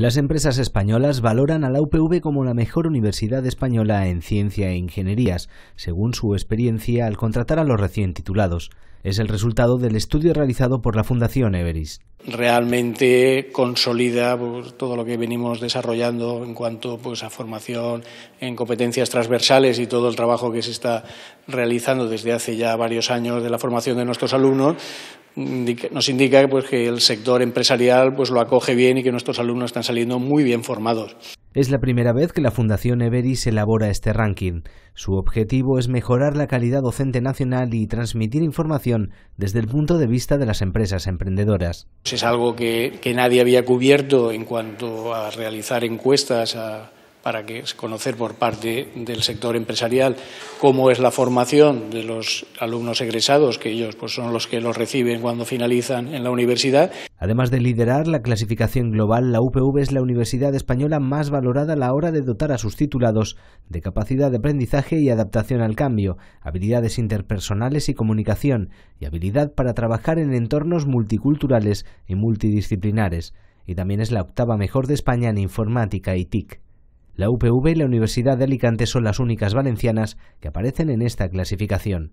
Las empresas españolas valoran a la UPV como la mejor universidad española en ciencia e ingenierías, según su experiencia al contratar a los recién titulados. Es el resultado del estudio realizado por la Fundación Everis. Realmente consolida pues, todo lo que venimos desarrollando en cuanto pues, a formación en competencias transversales y todo el trabajo que se está realizando desde hace ya varios años de la formación de nuestros alumnos, nos indica pues, que el sector empresarial pues, lo acoge bien y que nuestros alumnos están saliendo muy bien formados. Es la primera vez que la Fundación Everis elabora este ranking. Su objetivo es mejorar la calidad docente nacional y transmitir información desde el punto de vista de las empresas emprendedoras. Es algo que, que nadie había cubierto en cuanto a realizar encuestas a para que conocer por parte del sector empresarial cómo es la formación de los alumnos egresados, que ellos pues, son los que los reciben cuando finalizan en la universidad. Además de liderar la clasificación global, la UPV es la universidad española más valorada a la hora de dotar a sus titulados de capacidad de aprendizaje y adaptación al cambio, habilidades interpersonales y comunicación, y habilidad para trabajar en entornos multiculturales y multidisciplinares. Y también es la octava mejor de España en informática y TIC. La UPV y la Universidad de Alicante son las únicas valencianas que aparecen en esta clasificación.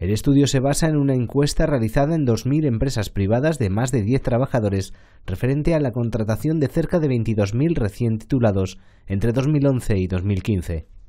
El estudio se basa en una encuesta realizada en 2.000 empresas privadas de más de 10 trabajadores referente a la contratación de cerca de 22.000 recién titulados entre 2011 y 2015.